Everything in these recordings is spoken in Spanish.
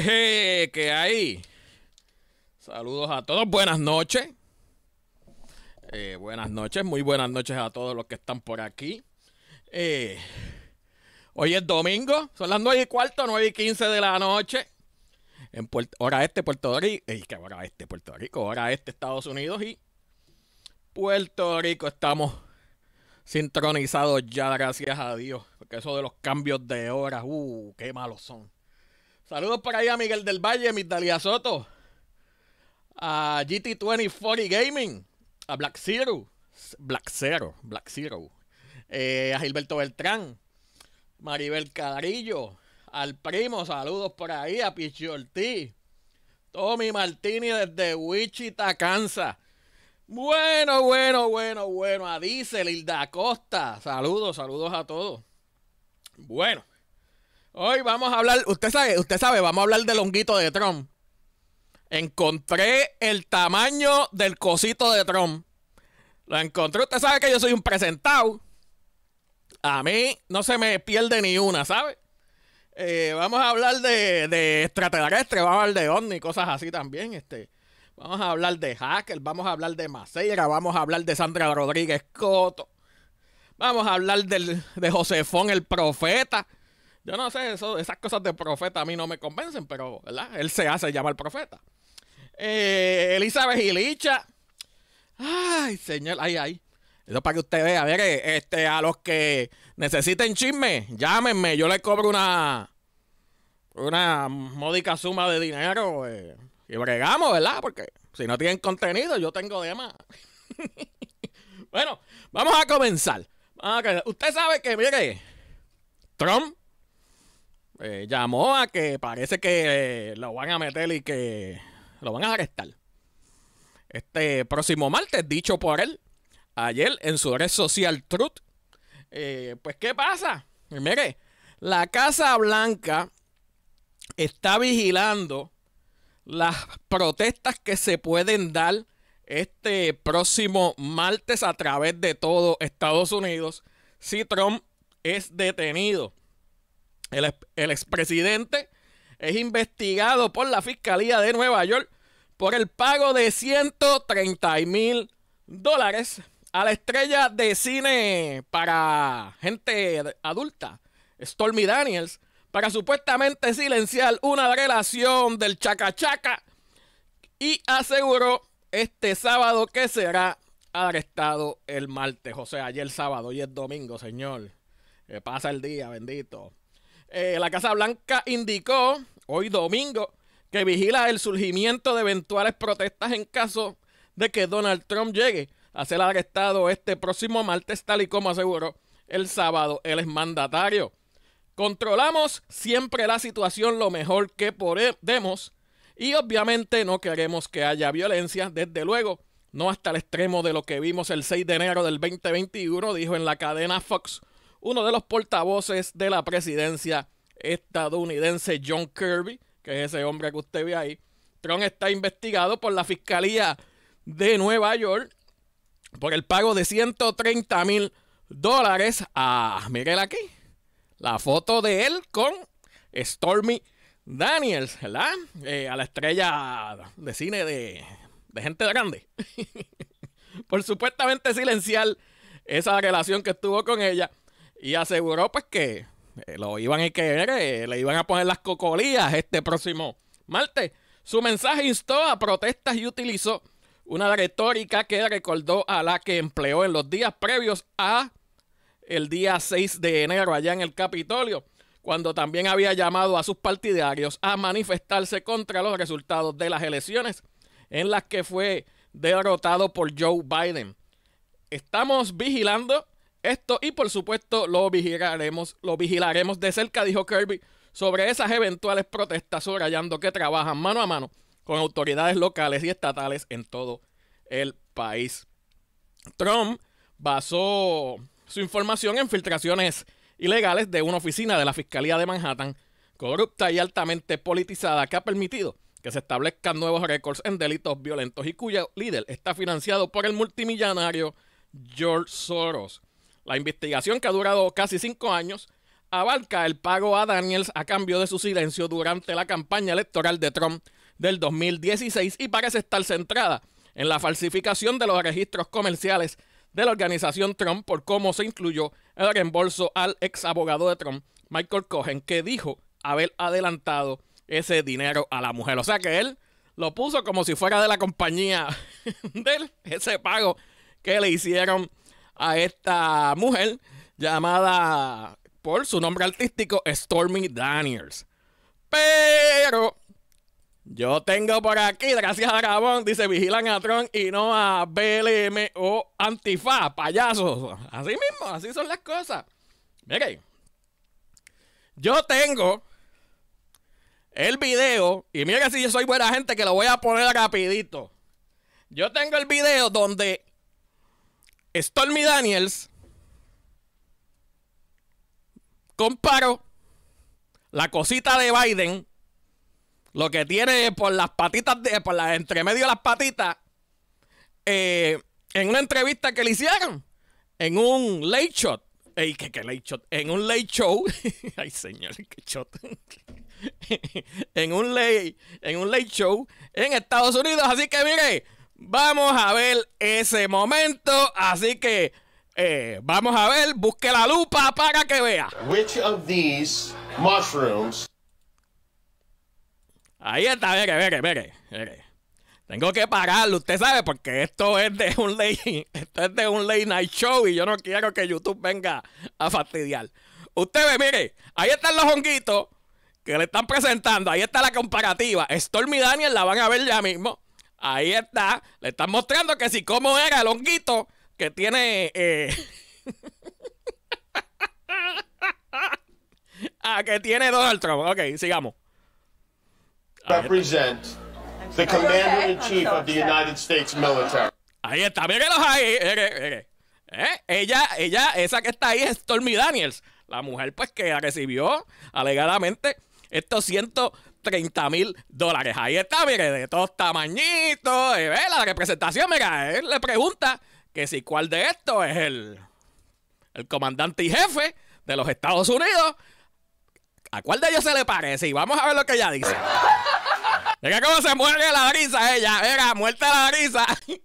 Que ¿Qué hay? Saludos a todos, buenas noches. Eh, buenas noches, muy buenas noches a todos los que están por aquí. Eh, hoy es domingo, son las 9 y cuarto, 9 y 15 de la noche. En hora este, Puerto Rico. Eh, hora este, Puerto Rico. Hora este, Estados Unidos y Puerto Rico. Estamos sincronizados ya, gracias a Dios. Porque eso de los cambios de horas, uh, qué malos son. Saludos por ahí a Miguel del Valle, a Mitalia Soto, a GT2040 Gaming, a Black Zero, Black Zero, Black Zero, eh, a Gilberto Beltrán, Maribel Cadrillo, al primo, saludos por ahí, a Pichi Ortiz, Tommy Martini desde Wichita, Kansas. Bueno, bueno, bueno, bueno, a Diesel, Hilda Costa, saludos, saludos a todos. Bueno. Hoy vamos a hablar, usted sabe, usted sabe, vamos a hablar del honguito de Trump. Encontré el tamaño del cosito de Trump. Lo encontré, usted sabe que yo soy un presentado. A mí no se me pierde ni una, ¿sabe? Eh, vamos a hablar de, de extraterrestre, vamos a hablar de ovni, cosas así también. Este. Vamos a hablar de Hacker, vamos a hablar de Maceira, vamos a hablar de Sandra Rodríguez Coto. Vamos a hablar de Josefón el Profeta. Yo no sé, esas cosas de profeta a mí no me convencen, pero ¿verdad? él se hace llamar profeta. Eh, Elizabeth Ilicha. Ay, señor, ay, ay. Eso para que usted vea. A ver, este, a los que necesiten chisme, llámenme. Yo les cobro una, una módica suma de dinero. Eh, y bregamos, ¿verdad? Porque si no tienen contenido, yo tengo de más. bueno, vamos a comenzar. Usted sabe que, mire, Trump eh, llamó a que parece que eh, lo van a meter y que lo van a arrestar. Este próximo martes, dicho por él, ayer en su red social Truth. Eh, pues, ¿qué pasa? mire, la Casa Blanca está vigilando las protestas que se pueden dar este próximo martes a través de todo Estados Unidos si Trump es detenido. El, expresidente es investigado por la Fiscalía de Nueva York por el pago de 130 mil dólares a la estrella de cine para gente adulta, Stormy Daniels, para supuestamente silenciar una relación del chacachaca y aseguró este sábado que será arrestado el martes, o sea, ayer sábado, y el domingo, señor. pasa el día, bendito. Eh, la Casa Blanca indicó hoy domingo que vigila el surgimiento de eventuales protestas en caso de que Donald Trump llegue a ser arrestado este próximo martes, tal y como aseguró el sábado es mandatario. Controlamos siempre la situación lo mejor que podemos y obviamente no queremos que haya violencia, desde luego, no hasta el extremo de lo que vimos el 6 de enero del 2021, dijo en la cadena Fox uno de los portavoces de la presidencia estadounidense, John Kirby, que es ese hombre que usted ve ahí. Trump está investigado por la Fiscalía de Nueva York por el pago de 130 mil dólares ah, a, miren aquí, la foto de él con Stormy Daniels, ¿verdad? Eh, a la estrella de cine de, de gente grande. por supuestamente silenciar esa relación que estuvo con ella. Y aseguró pues que eh, lo iban a querer, eh, le iban a poner las cocolías este próximo martes. Su mensaje instó a protestas y utilizó una retórica que recordó a la que empleó en los días previos a el día 6 de enero allá en el Capitolio, cuando también había llamado a sus partidarios a manifestarse contra los resultados de las elecciones en las que fue derrotado por Joe Biden. Estamos vigilando esto y por supuesto lo vigilaremos, lo vigilaremos de cerca, dijo Kirby, sobre esas eventuales protestas subrayando que trabajan mano a mano con autoridades locales y estatales en todo el país. Trump basó su información en filtraciones ilegales de una oficina de la Fiscalía de Manhattan, corrupta y altamente politizada, que ha permitido que se establezcan nuevos récords en delitos violentos y cuyo líder está financiado por el multimillonario George Soros. La investigación, que ha durado casi cinco años, abarca el pago a Daniels a cambio de su silencio durante la campaña electoral de Trump del 2016 y parece estar centrada en la falsificación de los registros comerciales de la organización Trump por cómo se incluyó el reembolso al ex abogado de Trump, Michael Cohen, que dijo haber adelantado ese dinero a la mujer. O sea que él lo puso como si fuera de la compañía de él, ese pago que le hicieron a esta mujer llamada por su nombre artístico Stormy Daniels. Pero yo tengo por aquí, gracias a Gabón... dice vigilan a Tron y no a BLM o Antifa, payasos. Así mismo, así son las cosas. Mire, yo tengo el video y mira si yo soy buena gente que lo voy a poner rapidito. Yo tengo el video donde Stormy Daniels comparo la cosita de Biden, lo que tiene por las patitas, de, por la entre medio de las patitas, eh, en una entrevista que le hicieron, en un late shot. Ey, late shot. En un late show. Ay, señor, qué shot. en, un late, en un late show en Estados Unidos. Así que mire, Vamos a ver ese momento. Así que eh, vamos a ver, busque la lupa para que vea. Which of these mushrooms? Ahí está, mire, mire, mire, Tengo que pararlo, usted sabe, porque esto es de un late, esto es de un late night show y yo no quiero que YouTube venga a fastidiar. Usted ve, mire, ahí están los honguitos que le están presentando, ahí está la comparativa. Stormy Daniel la van a ver ya mismo. Ahí está. Le están mostrando que si como era el honguito que tiene... Eh, ah, que tiene Donald Trump. Ok, sigamos. Represent the commander in chief of the United States military. Ahí está, los ahí. Eh, eh, ¿Eh? Ella, ella, esa que está ahí es Stormy Daniels, la mujer pues que recibió alegadamente estos cientos 30 mil dólares. Ahí está, mire, de todos tamañitos. ve la representación, mira, él le pregunta que si cuál de estos es el, el comandante y jefe de los Estados Unidos. ¿A cuál de ellos se le parece? Y vamos a ver lo que ella dice. Mira cómo se muere la brisa ella. Era muerta la brisa.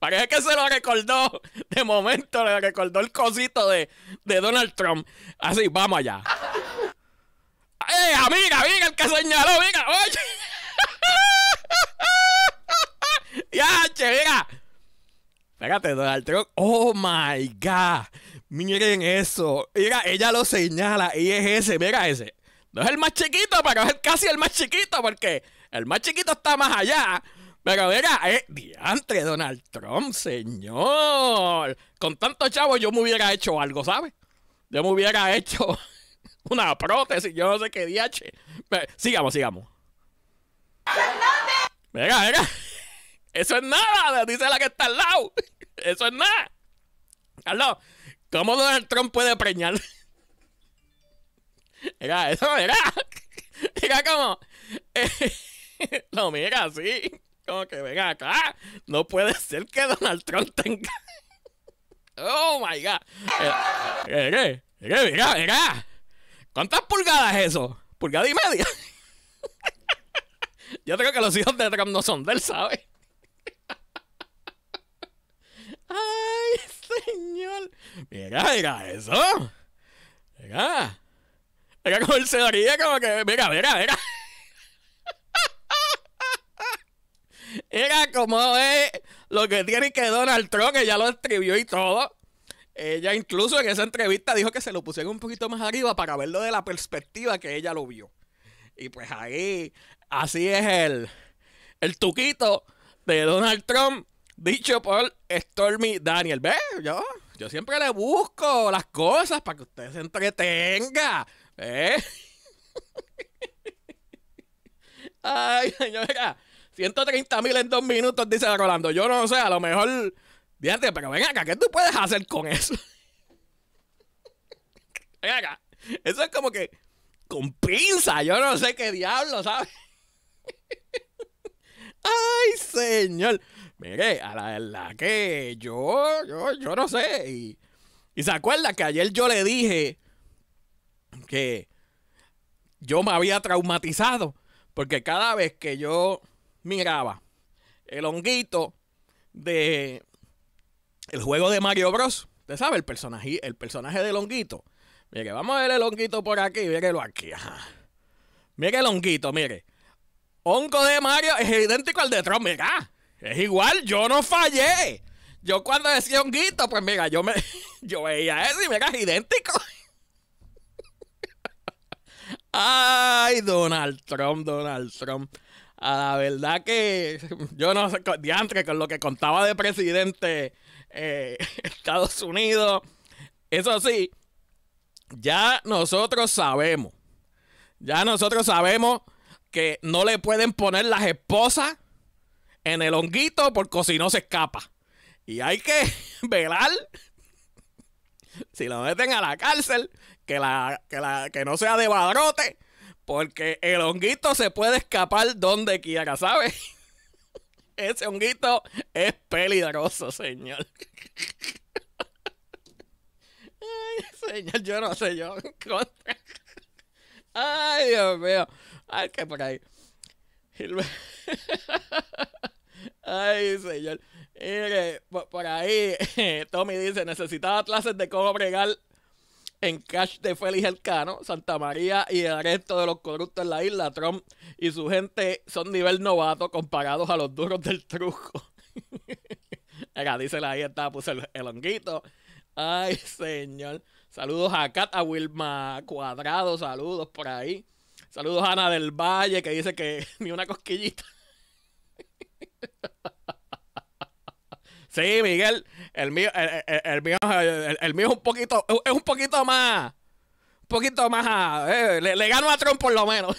Parece que se lo recordó. De momento le recordó el cosito de Donald Trump. Así, vamos allá. ¡Eh, ah, amiga, amiga! El que señaló, mira. ¡Oye! ¡Ya, che, mira! Espérate, Donald Trump. ¡Oh, my God! Miren eso. Mira, ella lo señala y es ese, mira ese. No es el más chiquito, pero es casi el más chiquito porque el más chiquito está más allá. Pero mira, eh, diantre Donald Trump, señor. Con tanto chavo yo me hubiera hecho algo, ¿sabes? Yo me hubiera hecho una prótesis, yo no sé qué diache Sigamos, sigamos. Venga, venga. Eso es nada, dice la que está al lado. Eso es nada. Carlos, ¿cómo Donald Trump puede preñar? Era eso, era. Era como. lo mira así. Como que venga acá. No puede ser que Donald Trump tenga. Oh my god. Eh, eh, eh, ¿Cuántas pulgadas es eso? Pulgada y media. Yo creo que los hijos de Trump no son de él, ¿sabes? Ay, señor. Mira, mira eso. Mira. Mira como él se como que. Mira, mira, mira. Mira como es lo que tiene que Donald Trump, que ya lo escribió y todo. Ella incluso en esa entrevista dijo que se lo pusieron un poquito más arriba para verlo de la perspectiva que ella lo vio. Y pues ahí, así es el, el tuquito de Donald Trump, dicho por Stormy Daniel. ¿Ve? Yo, yo siempre le busco las cosas para que usted se entretenga. ¿Eh? Ay, señora, 130 mil en dos minutos, dice Rolando. Yo no sé, a lo mejor Dígate, pero ven acá, ¿qué tú puedes hacer con eso? ven acá. Eso es como que con pinza, yo no sé qué diablo, ¿sabes? Ay, señor. Mire, a la verdad que yo, yo, yo no sé. Y, y, se acuerda que ayer yo le dije que yo me había traumatizado. Porque cada vez que yo miraba el honguito de, el juego de Mario Bros. Usted sabe, el personaje, el personaje del honguito. Mire, vamos a ver el honguito por aquí, mírelo aquí. Mire el honguito, mire. Hongo de Mario es idéntico al de Trump, mira. Es igual, yo no fallé. Yo cuando decía honguito, pues mira, yo me yo veía eso y mira, es idéntico. Ay, Donald Trump, Donald Trump. A ah, la verdad que yo no sé, diantre, con lo que contaba de presidente eh, Estados Unidos. Eso sí, ya nosotros sabemos, ya nosotros sabemos que no le pueden poner las esposas en el honguito porque si no se escapa. Y hay que velar, si lo meten a la cárcel, que, la, que, la, que no sea de badrote, porque el honguito se puede escapar donde quiera, ¿sabes? ese honguito es peligroso, señor. Ay, señor, yo no sé, yo Ay, Dios mío. Ay, qué por ahí. Ay, señor. Mire, por ahí Tommy dice, necesitaba clases de cómo bregar en cash de Félix Elcano, Santa María y el resto de los corruptos en la isla, Trump y su gente son nivel novato comparados a los duros del truco. Era, dice la ahí está, puse el, honguito. Ay, señor. Saludos a Kat, a Wilma Cuadrado, saludos por ahí. Saludos a Ana del Valle, que dice que ni una cosquillita. Sí, Miguel, el mío, el, mío, es un poquito, es un poquito más, un poquito más, eh, le, gano a Trump por lo menos.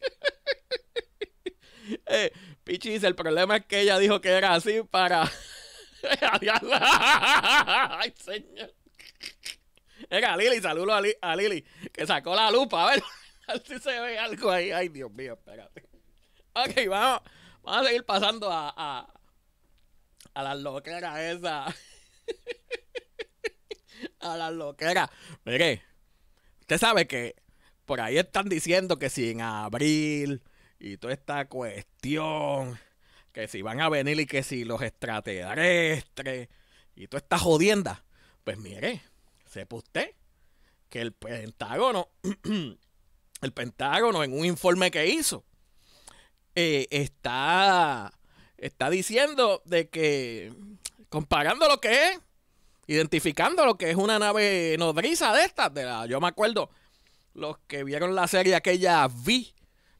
eh, Pichis, el problema es que ella dijo que era así para... Ay, señor. Era Lili, saludo a, Lili, que sacó la lupa, a ver, si se ve algo ahí. Ay, Dios mío, espérate. Ok, vamos, vamos a seguir pasando a a la loqueras esa! a la loqueras. Mire, usted sabe que por ahí están diciendo que si en abril y toda esta cuestión, que si van a venir y que si los extraterrestres y toda esta jodienda, pues mire, sepa usted que el Pentágono, el Pentágono en un informe que hizo, eh, está está diciendo de que, comparando lo que es, identificando lo que es una nave nodriza de estas, de la, yo me acuerdo, los que vieron la serie aquella Vi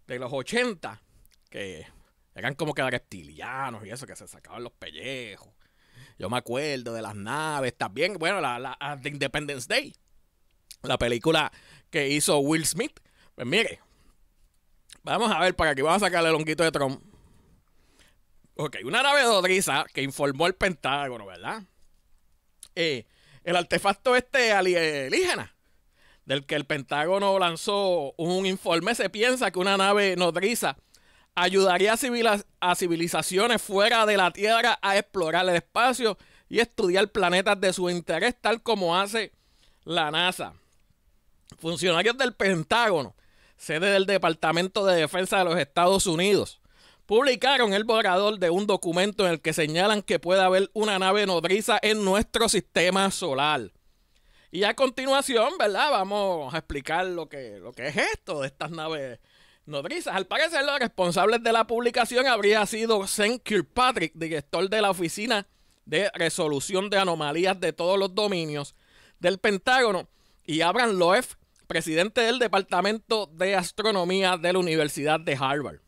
de los 80, que eran como que reptilianos y eso, que se sacaban los pellejos. Yo me acuerdo de las naves, también, bueno, la, la ah, Independence Day, la película que hizo Will Smith. Pues mire, vamos a ver para que vamos a sacarle el honguito de Trump. Ok, una nave nodriza que informó el Pentágono, ¿verdad? Eh, el artefacto este alienígena, del que el Pentágono lanzó un informe, se piensa que una nave nodriza ayudaría a civilizaciones fuera de la Tierra a explorar el espacio y estudiar planetas de su interés, tal como hace la NASA. Funcionarios del Pentágono, sede del Departamento de Defensa de los Estados Unidos, publicaron el borrador de un documento en el que señalan que puede haber una nave nodriza en nuestro sistema solar. Y a continuación, ¿verdad? Vamos a explicar lo que, lo que es esto de estas naves nodrizas. Al parecer, los responsables de la publicación habría sido Sen. Kirkpatrick, director de la Oficina de Resolución de Anomalías de todos los dominios del Pentágono, y Abraham Loef, presidente del Departamento de Astronomía de la Universidad de Harvard.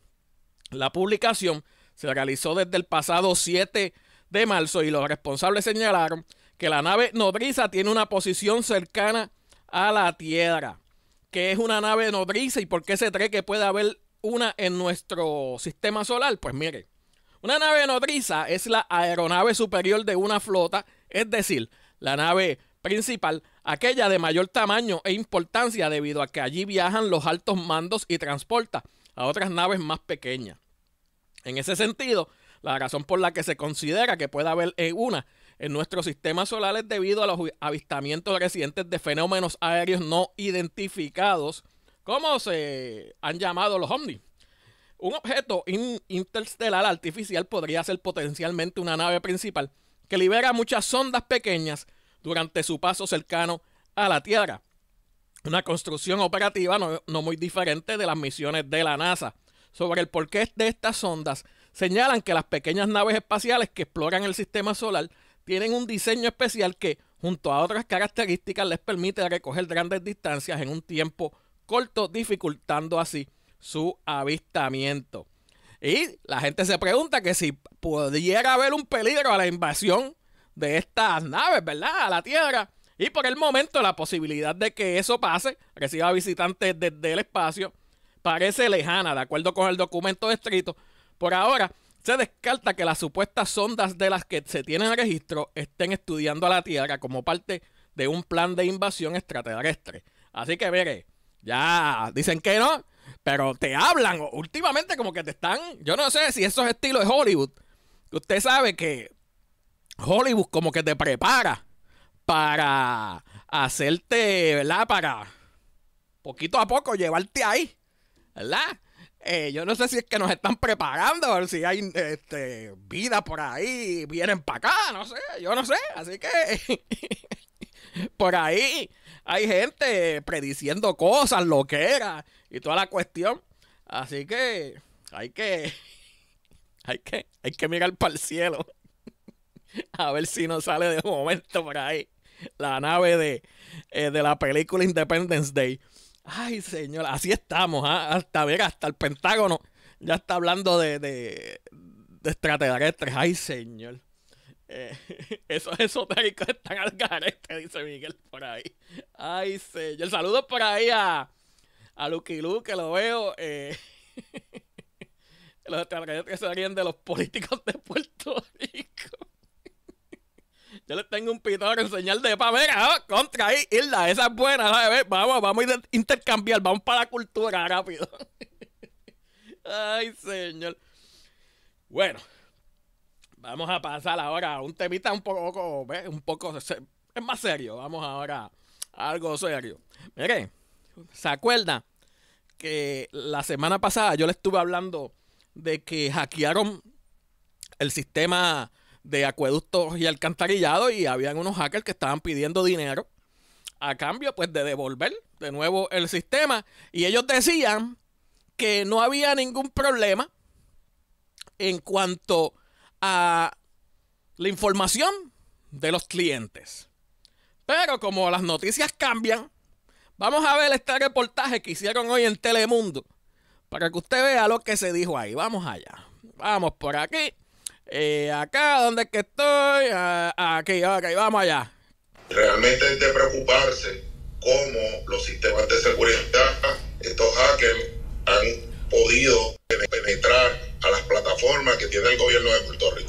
La publicación se realizó desde el pasado 7 de marzo y los responsables señalaron que la nave nodriza tiene una posición cercana a la Tierra. que es una nave nodriza y por qué se cree que puede haber una en nuestro sistema solar? Pues mire, una nave nodriza es la aeronave superior de una flota, es decir, la nave principal, aquella de mayor tamaño e importancia debido a que allí viajan los altos mandos y transporta a otras naves más pequeñas. En ese sentido, la razón por la que se considera que puede haber una en nuestro sistema solar es debido a los avistamientos recientes de fenómenos aéreos no identificados, como se han llamado los ovnis. Un objeto interestelar interstellar artificial podría ser potencialmente una nave principal que libera muchas sondas pequeñas durante su paso cercano a la Tierra una construcción operativa no, muy diferente de las misiones de la NASA. Sobre el porqué de estas sondas, señalan que las pequeñas naves espaciales que exploran el sistema solar tienen un diseño especial que, junto a otras características, les permite recoger grandes distancias en un tiempo corto, dificultando así su avistamiento. Y la gente se pregunta que si pudiera haber un peligro a la invasión de estas naves, ¿verdad? A la Tierra y por el momento la posibilidad de que eso pase, reciba visitantes desde el espacio, parece lejana, de acuerdo con el documento escrito. Por ahora, se descarta que las supuestas sondas de las que se tienen registro estén estudiando a la Tierra como parte de un plan de invasión extraterrestre. Así que mire, ya dicen que no, pero te hablan últimamente como que te están, yo no sé si esos estilos de Hollywood, usted sabe que Hollywood como que te prepara para hacerte, ¿verdad? Para poquito a poco llevarte ahí, ¿verdad? Eh, yo no sé si es que nos están preparando, o si hay este, vida por ahí, vienen para acá, no sé, yo no sé. Así que por ahí hay gente prediciendo cosas, lo que era y toda la cuestión. Así que hay que, hay que, hay que mirar para el cielo a ver si nos sale de momento por ahí la nave de, eh, de la película Independence Day. Ay, señor, así estamos, ¿ah? hasta ver, hasta el Pentágono ya está hablando de, de, de extraterrestres. Ay, señor. Eh, esos esotéricos están al garete, dice Miguel por ahí. Ay, señor. Saludos por ahí a, a Lucky Luke, que lo veo. Eh. Los extraterrestres se de los políticos de Puerto Rico. Yo les tengo un pitón en señal de pa, mira, ah, contra ahí, Hilda, esa es buena, Vamos, vamos a intercambiar, vamos para la cultura rápido. Ay, señor. Bueno, vamos a pasar ahora a un temita un poco, ¿ves? un poco, es más serio, vamos ahora a algo serio. Mire, ¿se acuerda que la semana pasada yo le estuve hablando de que hackearon el sistema de acueductos y alcantarillado y habían unos hackers que estaban pidiendo dinero a cambio pues de devolver de nuevo el sistema y ellos decían que no había ningún problema en cuanto a la información de los clientes. Pero como las noticias cambian, vamos a ver este reportaje que hicieron hoy en Telemundo para que usted vea lo que se dijo ahí. Vamos allá. Vamos por aquí. Eh, acá, donde que estoy? Ah, aquí, ok, vamos allá. Realmente de preocuparse cómo los sistemas de seguridad, estos hackers, han podido penetrar a las plataformas que tiene el gobierno de Puerto Rico.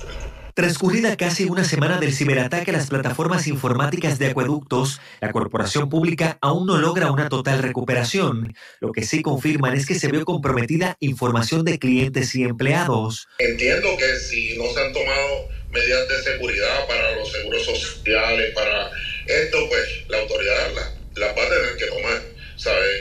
Transcurrida casi una semana del ciberataque a las plataformas informáticas de acueductos, la corporación pública aún no logra una total recuperación. Lo que sí confirman es que se vio comprometida información de clientes y empleados. Entiendo que si no se han tomado medidas de seguridad para los seguros sociales, para esto, pues la autoridad las la va a tener que tomar.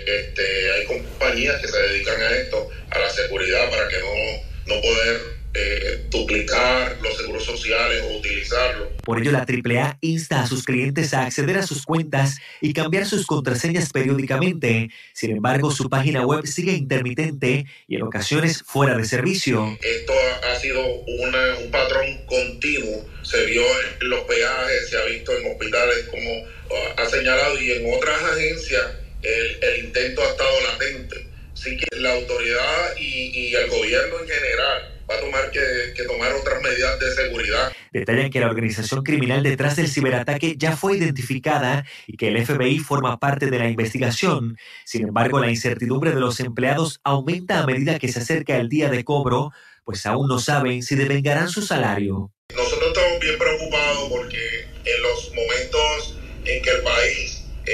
Este, hay compañías que se dedican a esto, a la seguridad, para que no, no poder eh, duplicar los seguros sociales o utilizarlo Por ello, la AAA insta a sus clientes a acceder a sus cuentas y cambiar sus contraseñas periódicamente. Sin embargo, su página web sigue intermitente y en ocasiones fuera de servicio. Esto ha sido un patrón continuo. Se vio en los peajes, se ha visto en hospitales, como ah, ha señalado, y en otras agencias el, intento ha estado latente. Así que la autoridad y el gobierno en general va a tomar que, tomar otras medidas de seguridad. Detallan que la organización criminal detrás del ciberataque ya fue identificada y que el FBI forma parte de la investigación. Sin embargo, la incertidumbre de los empleados aumenta a medida que se acerca el día de cobro, pues aún no saben si devengarán su salario. Nosotros estamos bien preocupados porque en los momentos en que el país eh,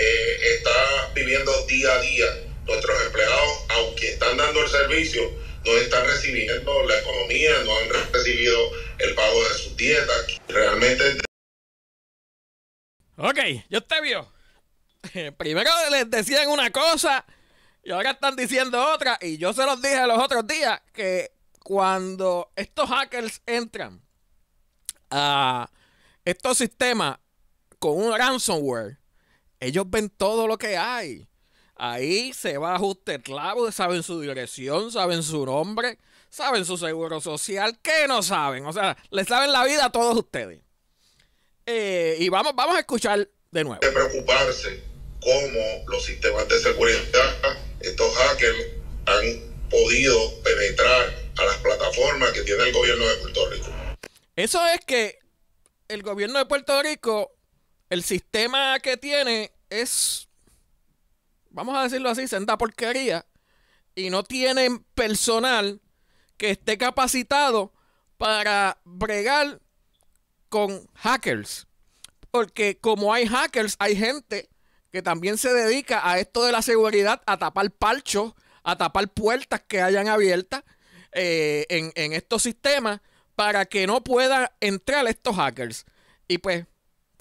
está viviendo día a día, nuestros empleados, aunque están dando el servicio, no están recibiendo la economía, no han recibido el pago de sus dietas. Realmente. Ok, yo te vio. Eh, primero les decían una cosa y ahora están diciendo otra. Y yo se los dije los otros días que cuando estos hackers entran a estos sistemas con un ransomware, ellos ven todo lo que hay. Ahí se va a ajuste clavo, saben su dirección, saben su nombre, saben su seguro social, que no saben. O sea, le saben la vida a todos ustedes. Eh, y vamos, vamos a escuchar de nuevo. Hay que preocuparse cómo los sistemas de seguridad, estos hackers, han podido penetrar a las plataformas que tiene el gobierno de Puerto Rico. Eso es que el gobierno de Puerto Rico, el sistema que tiene es vamos a decirlo así, senda porquería, y no tienen personal que esté capacitado para bregar con hackers. Porque como hay hackers, hay gente que también se dedica a esto de la seguridad, a tapar palchos, a tapar puertas que hayan abiertas eh, en, en estos sistemas para que no puedan entrar estos hackers. Y pues,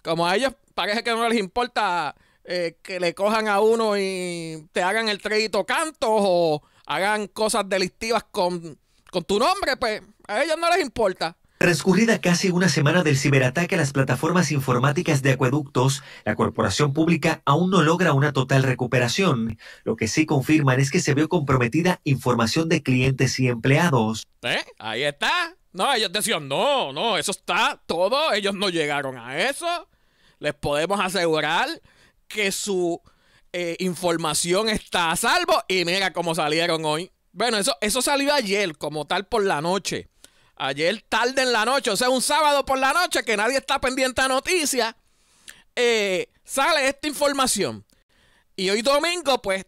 como a ellos parece que no les importa eh, que le cojan a uno y te hagan el crédito cantos o hagan cosas delictivas con, con tu nombre, pues a ellos no les importa. Transcurrida casi una semana del ciberataque a las plataformas informáticas de acueductos, la corporación pública aún no logra una total recuperación. Lo que sí confirman es que se vio comprometida información de clientes y empleados. ¿Eh? Ahí está. No, ellos decían, no, no, eso está todo. Ellos no llegaron a eso. Les podemos asegurar que su eh, información está a salvo. Y mira cómo salieron hoy. Bueno, eso, eso salió ayer, como tal por la noche. Ayer tarde en la noche, o sea, un sábado por la noche que nadie está pendiente a noticias. Eh, sale esta información. Y hoy domingo, pues,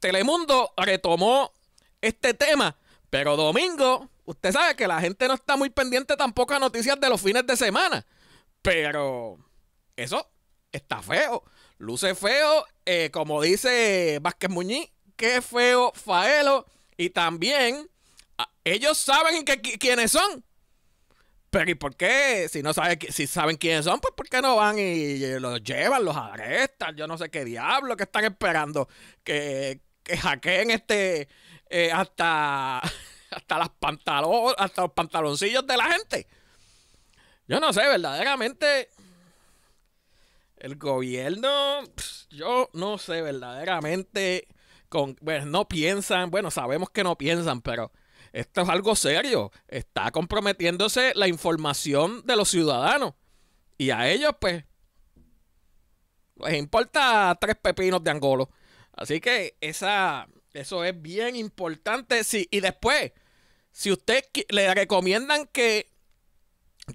Telemundo retomó este tema. Pero domingo, usted sabe que la gente no está muy pendiente tampoco a noticias de los fines de semana. Pero eso está feo. Luce feo, eh, como dice Vázquez Muñiz, qué feo Faelo. Y también, ah, ellos saben quiénes son. Pero ¿y por qué? Si no saben, quiénes son, pues ¿por qué no van y los llevan, los arrestan? Yo no sé qué diablo que están esperando. Que, que hackeen este eh, hasta, hasta, las pantalones, hasta los pantaloncillos de la gente. Yo no sé, verdaderamente el gobierno, yo no sé verdaderamente, con, no piensan, bueno, sabemos que no piensan, pero esto es algo serio. Está comprometiéndose la información de los ciudadanos. Y a ellos, pues, les importa tres pepinos de angolo. Así que esa, eso es bien importante. Sí, y después, si usted le recomiendan que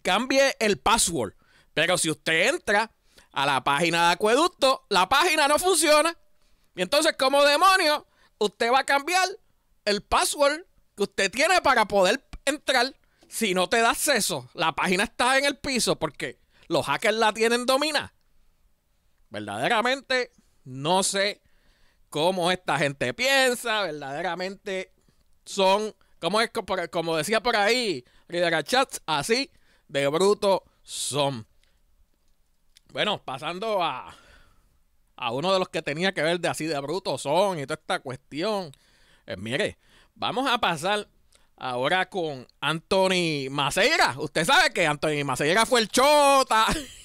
cambie el password, pero si usted entra a la página de acueducto, la página no funciona. Y entonces, como demonio, usted va a cambiar el password que usted tiene para poder entrar si no te da acceso. La página está en el piso porque los hackers la tienen dominada. Verdaderamente, no sé cómo esta gente piensa. Verdaderamente son, como, es, como decía por ahí, así de bruto son. Bueno, pasando a, uno de los que tenía que ver de así de bruto son y toda esta cuestión. Pues mire, vamos a pasar ahora con Anthony Maceira. Usted sabe que Anthony Maceira fue el chota.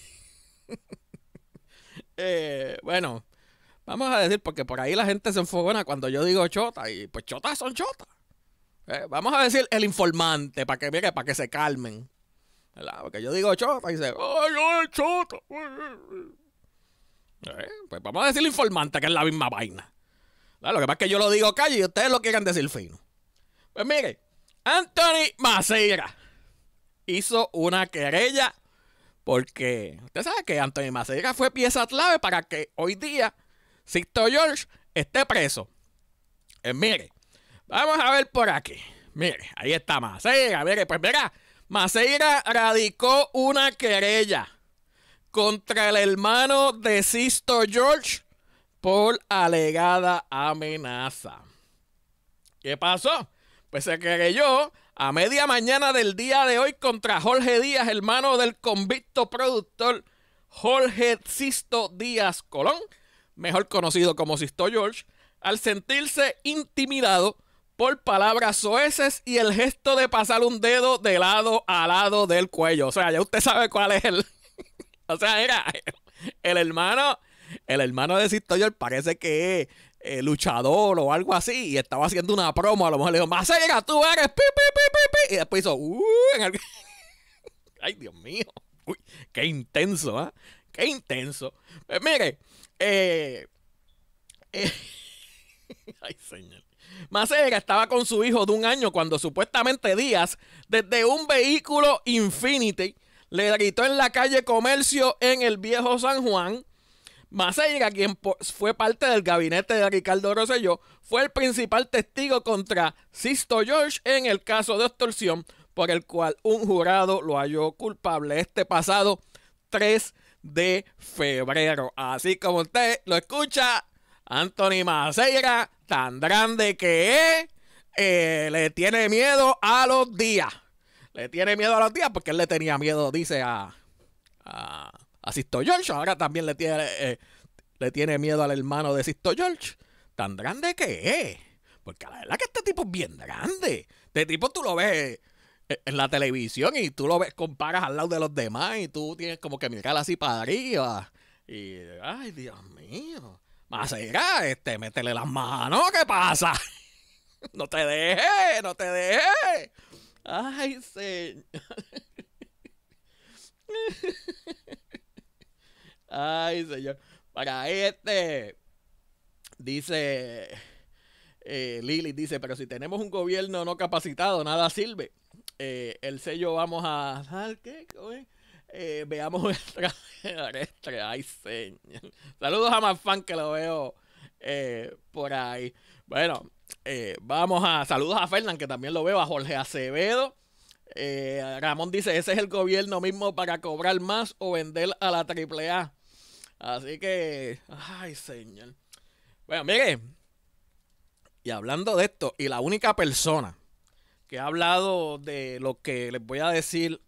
Eh, bueno, vamos a decir, porque por ahí la gente se enfogona cuando yo digo chota, y pues chotas son chotas. Eh, vamos a decir el informante, para que, mire, para que se calmen. Porque yo digo chota y dice, ¡ay, ay, chota! Eh, pues vamos a decir informante, que es la misma vaina. Lo que pasa es que yo lo digo calle y ustedes lo quieran decir fino. Pues mire, Anthony Maceira hizo una querella porque usted sabe que Anthony Maceira fue pieza clave para que hoy día Sixto George esté preso. Eh, mire, vamos a ver por aquí. Mire, ahí está Maceira, Mire, pues verá, Maceira radicó una querella contra el hermano de Sisto George por alegada amenaza. ¿Qué pasó? Pues se querelló a media mañana del día de hoy contra Jorge Díaz, hermano del convicto productor Jorge Sisto Díaz Colón, mejor conocido como Sisto George, al sentirse intimidado por palabras soeces y el gesto de pasar un dedo de lado a lado del cuello. O sea, ya usted sabe cuál es el. o sea, era el hermano. El hermano de parece que es eh, luchador o algo así. Y estaba haciendo una promo. A lo mejor le dijo, Macera, tú eres pi, pi, Y después hizo, uh", Ay, Dios mío. qué intenso, ¿ah? Qué intenso. Pues mire, eh, eh, Ay, señor. Maceira estaba con su hijo de un año cuando supuestamente Díaz, desde un vehículo Infinity, le gritó en la calle Comercio en el viejo San Juan. Maceira, quien fue parte del gabinete de Ricardo Rosselló, fue el principal testigo contra Sisto George en el caso de extorsión, por el cual un jurado lo halló culpable este pasado 3 de febrero. Así como usted lo escucha, Anthony Maceira tan grande que es, eh, le tiene miedo a los días. Le tiene miedo a los días porque él le tenía miedo, dice, a, a, Sisto George. Ahora también le tiene, eh, le tiene miedo al hermano de Sisto George. Tan grande que es. Porque la verdad que este tipo es bien grande. Este tipo tú lo ves eh, en la televisión y tú lo ves, comparas al lado de los demás y tú tienes como que mirar así para arriba. Y, ay, Dios mío será, este, métele las manos, ¿qué pasa? No te deje, no te deje! Ay, señor. Ay, señor. Para este, dice eh, Lili, dice, pero si tenemos un gobierno no capacitado, nada sirve. Eh, el sello vamos a... ¿Qué? Eh, veamos el Ay, señor. Saludos a Manfan que lo veo eh, por ahí. Bueno, eh, vamos a. Saludos a Fernán, que también lo veo, a Jorge Acevedo. Ramón dice: Ese es el gobierno mismo para cobrar más o vender a la AAA. Así que. Ay, señor. Bueno, mire. Y hablando de esto, y la única persona que ha hablado de lo que les voy a decir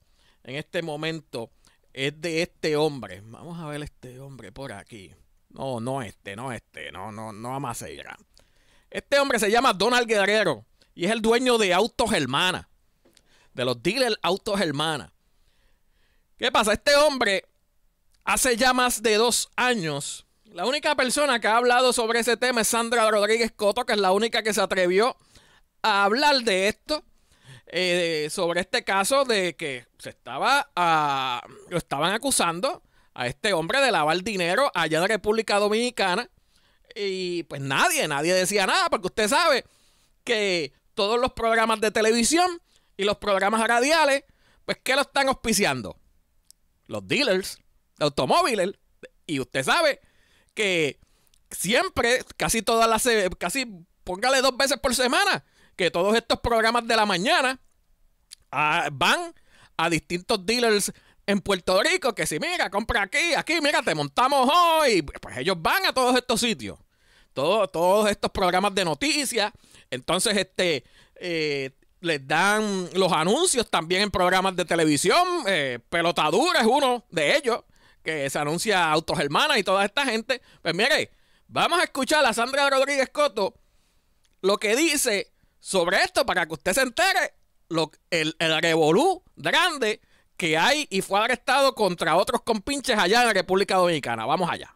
en este momento es de este hombre. Vamos a ver este hombre por aquí. No, no este, no este, no, no, no a seguir. Este hombre se llama Donald Guerrero y es el dueño de Autos Hermana, de los dealers Autos Hermana. ¿Qué pasa? Este hombre hace ya más de dos años. La única persona que ha hablado sobre ese tema es Sandra Rodríguez Coto, que es la única que se atrevió a hablar de esto. Eh, sobre este caso de que se estaba, ah, lo estaban acusando a este hombre de lavar dinero allá la República Dominicana. Y pues nadie, nadie decía nada, porque usted sabe que todos los programas de televisión y los programas radiales, pues que lo están auspiciando? Los dealers de automóviles. Y usted sabe que siempre, casi todas las, eh, casi póngale dos veces por semana, que todos estos programas de la mañana van a distintos dealers en Puerto Rico que si mira, compra aquí, aquí, mira, te montamos hoy. Pues ellos van a todos estos sitios. todos estos programas de noticias. Entonces, este, eh, les dan los anuncios también en programas de televisión. Eh, pelotadura es uno de ellos, que se anuncia Autos Hermanas y toda esta gente. Pues mire, vamos a escuchar a Sandra Rodríguez Coto lo que dice sobre esto para que usted se entere lo, el, el revolú grande que hay y fue arrestado contra otros compinches allá en la República Dominicana. Vamos allá.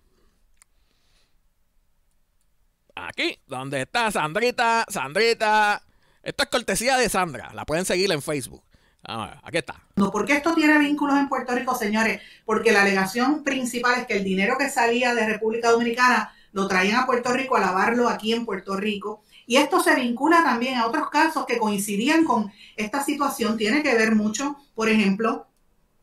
Aquí, donde está Sandrita, Sandrita. Esto es cortesía de Sandra. La pueden seguir en Facebook. Ah, aquí está. No, porque esto tiene vínculos en Puerto Rico, señores, porque la alegación principal es que el dinero que salía de República Dominicana lo traían a Puerto Rico a lavarlo aquí en Puerto Rico y esto se vincula también a otros casos que coincidían con esta situación. Tiene que ver mucho, por ejemplo,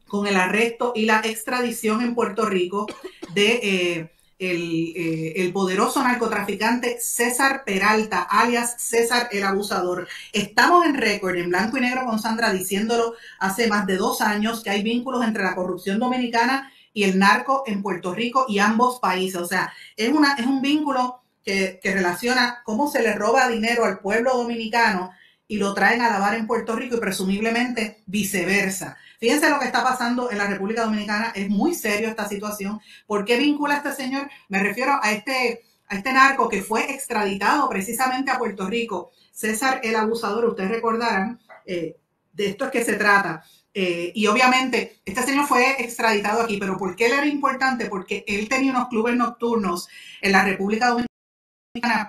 con el arresto y la extradición en Puerto Rico de... Eh, el, eh, el, poderoso narcotraficante César Peralta, alias César el Abusador. Estamos en récord, en blanco y negro con Sandra, diciéndolo hace más de dos años que hay vínculos entre la corrupción dominicana y el narco en Puerto Rico y ambos países. O sea, es, una, es un vínculo que, relaciona cómo se le roba dinero al pueblo dominicano y lo traen a lavar en Puerto Rico y presumiblemente viceversa. Fíjense lo que está pasando en la República Dominicana, es muy serio esta situación. ¿Por qué vincula a este señor? Me refiero a este, a este narco que fue extraditado precisamente a Puerto Rico, César el Abusador, ustedes recordarán, eh, de esto es que se trata. Eh, y obviamente, este señor fue extraditado aquí, pero ¿por qué él era importante? Porque él tenía unos clubes nocturnos en la República Dominicana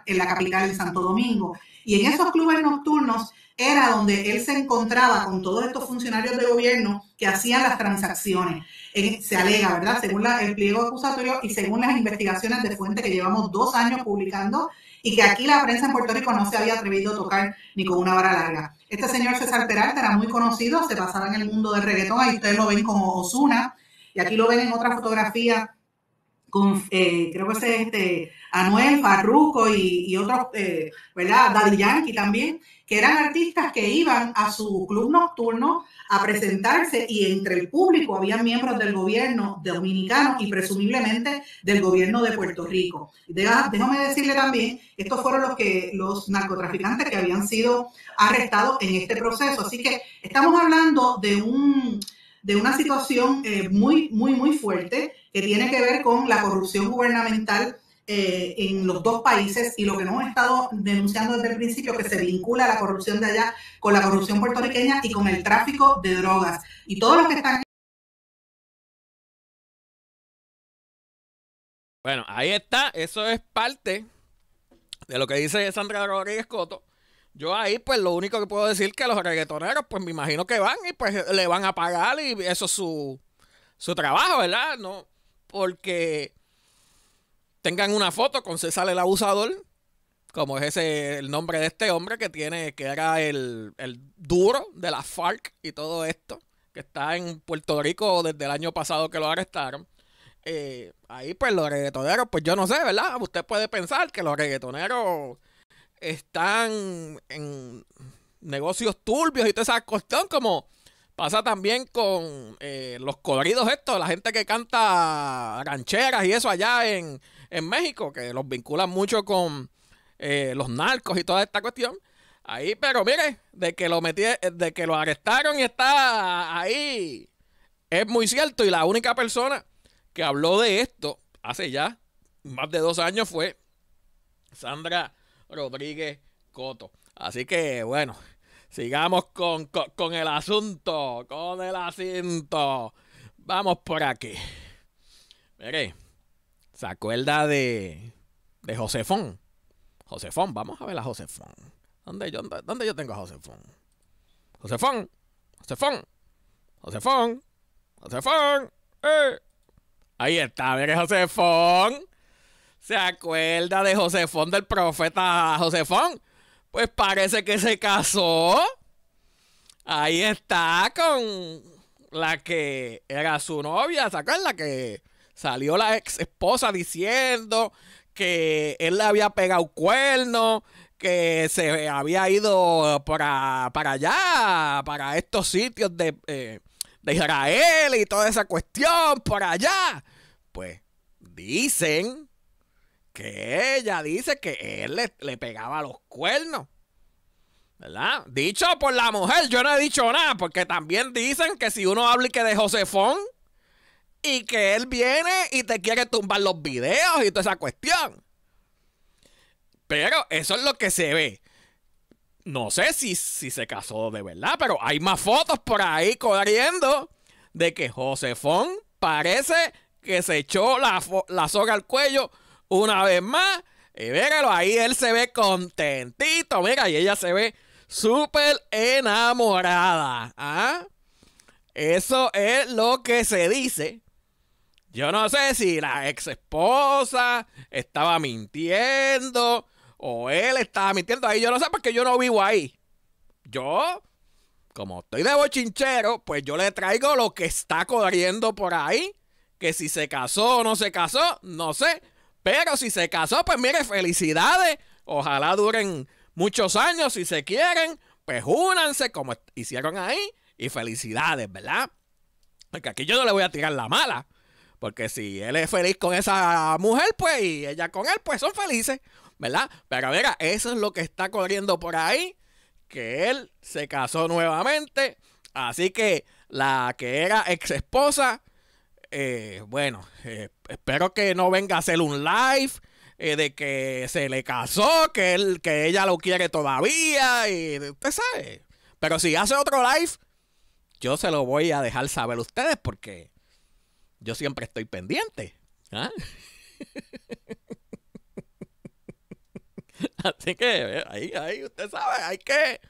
en la capital, en Santo Domingo. Y en esos clubes nocturnos era donde él se encontraba con todos estos funcionarios de gobierno que hacían las transacciones. se alega, ¿verdad? Según el pliego acusatorio y según las investigaciones de fuente que llevamos dos años publicando y que aquí la prensa en Puerto Rico no se había atrevido a tocar ni con una vara larga. Este señor César Peralta era muy conocido, se pasaba en el mundo del reggaetón, ahí ustedes lo ven como Osuna, y aquí lo ven en otra fotografía con, eh, creo que es este Anuel, Farruko y, otros, eh, ¿verdad? Daddy Yankee también, que eran artistas que iban a su club nocturno a presentarse y entre el público había miembros del gobierno dominicano y presumiblemente del gobierno de Puerto Rico. déjame decirle también, estos fueron los que los narcotraficantes que habían sido arrestados en este proceso. Así que estamos hablando de un de una situación eh, muy, muy, muy fuerte que tiene que ver con la corrupción gubernamental eh, en los dos países y lo que hemos estado denunciando desde el principio, que se vincula la corrupción de allá con la corrupción puertorriqueña y con el tráfico de drogas. Y todos los que están... Bueno, ahí está, eso es parte de lo que dice Sandra Rodríguez Coto. Yo ahí, pues lo único que puedo decir que los reggaetoneros, pues me imagino que van y pues le van a pagar y eso es su, su trabajo, ¿verdad? No, porque tengan una foto con César el abusador, como es ese el nombre de este hombre que tiene, que era el, duro de la FARC y todo esto, que está en Puerto Rico desde el año pasado que lo arrestaron. Eh, ahí pues los reggaetoneros, pues yo no sé, ¿verdad? Usted puede pensar que los reggaetoneros están en negocios turbios y toda esa cuestión, como pasa también con eh, los corridos estos, la gente que canta rancheras y eso allá en en México, que los vinculan mucho con eh, los narcos y toda esta cuestión. Ahí, pero mire, de que lo metí, eh, de que lo arrestaron y está ahí. Es muy cierto. Y la única persona que habló de esto hace ya más de dos años fue Sandra Rodríguez Coto. Así que bueno, sigamos con, con, con el asunto, con el asunto. Vamos por aquí. Mire. ¿Se acuerda de, de Josefón? Josefón, vamos a ver a Josefón. ¿Dónde yo, dónde yo tengo a Josefón? Josefón, Josefón, Josefón, Josefón. ¡Eh! Ahí está, mire Josefón. ¿Se acuerda de Josefón, del profeta Josefón? Pues parece que se casó. Ahí está con la que era su novia, ¿se acuerda que Salió la ex esposa diciendo que él le había pegado cuernos, que se había ido para, allá, para estos sitios eh, de, Israel y toda esa cuestión, por allá. Pues dicen que ella dice que él le, le pegaba los cuernos. ¿Verdad? Dicho por la mujer, yo no he dicho nada, porque también dicen que si uno habla que de Josefón, y que él viene y te quiere tumbar los videos y toda esa cuestión. Pero eso es lo que se ve. No sé si, si se casó de verdad, pero hay más fotos por ahí corriendo de que Josefón parece que se echó la, soga al cuello una vez más. Y véralo, ahí, él se ve contentito, mira, y ella se ve súper enamorada. ¿ah? Eso es lo que se dice. Yo no sé si la ex esposa estaba mintiendo o él estaba mintiendo ahí. Yo no sé porque yo no vivo ahí. Yo, como estoy de bochinchero, pues yo le traigo lo que está corriendo por ahí. Que si se casó o no se casó, no sé. Pero si se casó, pues mire, felicidades. Ojalá duren muchos años si se quieren. Pues únanse como hicieron ahí. Y felicidades, ¿verdad? Porque aquí yo no le voy a tirar la mala. Porque si él es feliz con esa mujer, pues, y ella con él, pues son felices, ¿verdad? Pero mira, eso es lo que está corriendo por ahí, que él se casó nuevamente. Así que la que era ex esposa, eh, bueno, eh, espero que no venga a hacer un live. Eh, de que se le casó, que él, que ella lo quiere todavía, y usted sabe. Pero si hace otro live, yo se lo voy a dejar saber a ustedes porque yo siempre estoy pendiente. ¿ah? Así que eh, ahí, ahí, usted sabe, hay que.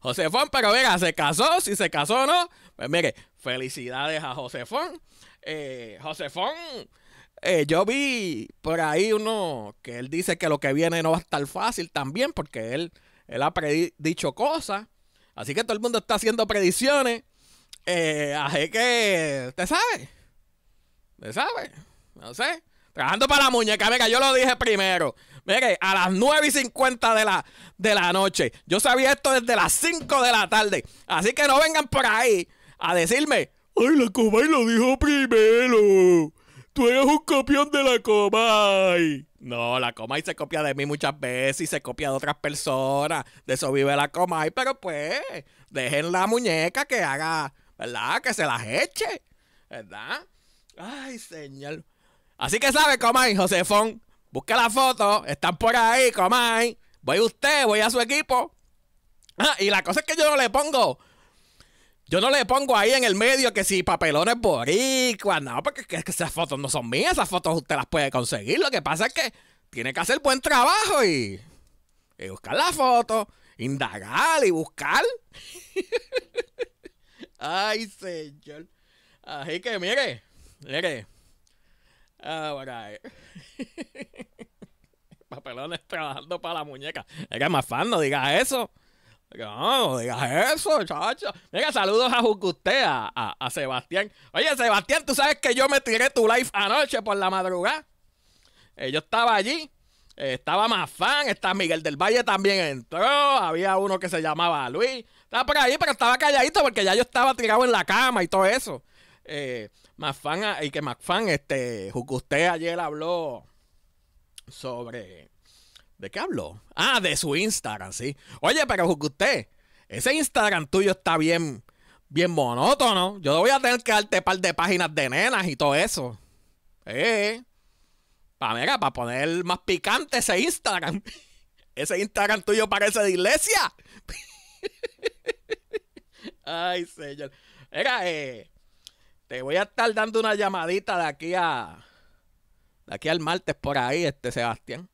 Josefón, pero venga, se casó, si se casó o no. Pues mire, felicidades a Josefón. Eh, Josefón, eh, yo vi por ahí uno que él dice que lo que viene no va a estar fácil también, porque él, él ha dicho cosas. Así que todo el mundo está haciendo predicciones. así que, usted sabe. ¿Me sabe? No sé. Trabajando para la muñeca, venga, yo lo dije primero. Mire, a las 9 y 50 de la, de la noche. Yo sabía esto desde las 5 de la tarde. Así que no vengan por ahí a decirme, ¡Ay, la Comay lo dijo primero! ¡Tú eres un copión de la Comay! No, la Comay se copia de mí muchas veces y se copia de otras personas. De eso vive la Comay, pero pues, dejen la muñeca que haga, ¿verdad? Que se las eche, ¿verdad? Ay, señor. Así que sabe, Comay, Josefón. Busca la foto. Están por ahí, Comay. Voy a usted, voy a su equipo. Ah, y la cosa es que yo no le pongo. Yo no le pongo ahí en el medio que si papelones boricuas. no, porque es que esas fotos no son mías, esas fotos usted las puede conseguir. Lo que pasa es que tiene que hacer buen trabajo y, y buscar la foto, indagar y buscar. Ay, señor. Así que mire, Mire. Oh, Papelones trabajando para la muñeca. Mira, más fan, no digas eso. No, no digas eso, chacho. Mira, saludos a Jucute a, Sebastián. Oye, Sebastián, tú sabes que yo me tiré tu live anoche por la madrugada. Eh, yo estaba allí. Eh, estaba más fan está Miguel del Valle también entró, había uno que se llamaba Luis, estaba por ahí, pero estaba calladito porque ya yo estaba tirado en la cama y todo eso. Eh, McFan, y que MacFan este, usted ayer habló sobre... ¿De qué habló? Ah, de su Instagram, sí. Oye, pero usted, ese Instagram tuyo está bien, bien monótono. Yo voy a tener que darte par de páginas de nenas y todo eso. Eh. Para, para poner más picante ese Instagram. Ese Instagram tuyo parece de iglesia. Ay, señor. Era, eh. Te voy a estar dando una llamadita de aquí a. De aquí al martes por ahí, este Sebastián.